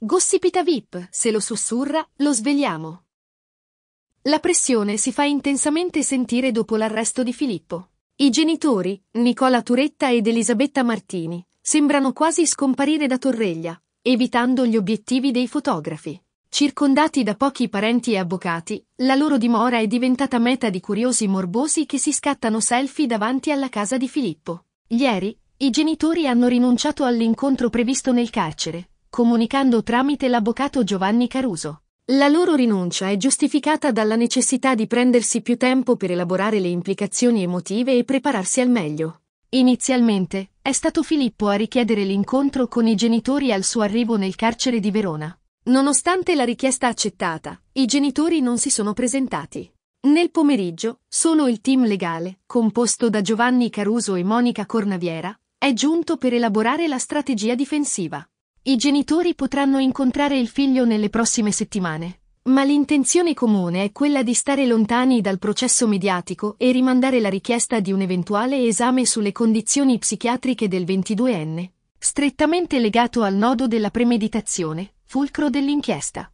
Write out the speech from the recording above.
Gossipita VIP, se lo sussurra, lo svegliamo. La pressione si fa intensamente sentire dopo l'arresto di Filippo. I genitori, Nicola Turetta ed Elisabetta Martini, sembrano quasi scomparire da Torreglia, evitando gli obiettivi dei fotografi. Circondati da pochi parenti e avvocati, la loro dimora è diventata meta di curiosi morbosi che si scattano selfie davanti alla casa di Filippo. Ieri, i genitori hanno rinunciato all'incontro previsto nel carcere, comunicando tramite l'avvocato Giovanni Caruso. La loro rinuncia è giustificata dalla necessità di prendersi più tempo per elaborare le implicazioni emotive e prepararsi al meglio. Inizialmente, è stato Filippo a richiedere l'incontro con i genitori al suo arrivo nel carcere di Verona. Nonostante la richiesta accettata, i genitori non si sono presentati. Nel pomeriggio, solo il team legale, composto da Giovanni Caruso e Monica Cornaviera, è giunto per elaborare la strategia difensiva. I genitori potranno incontrare il figlio nelle prossime settimane, ma l'intenzione comune è quella di stare lontani dal processo mediatico e rimandare la richiesta di un eventuale esame sulle condizioni psichiatriche del 22enne, strettamente legato al nodo della premeditazione, fulcro dell'inchiesta.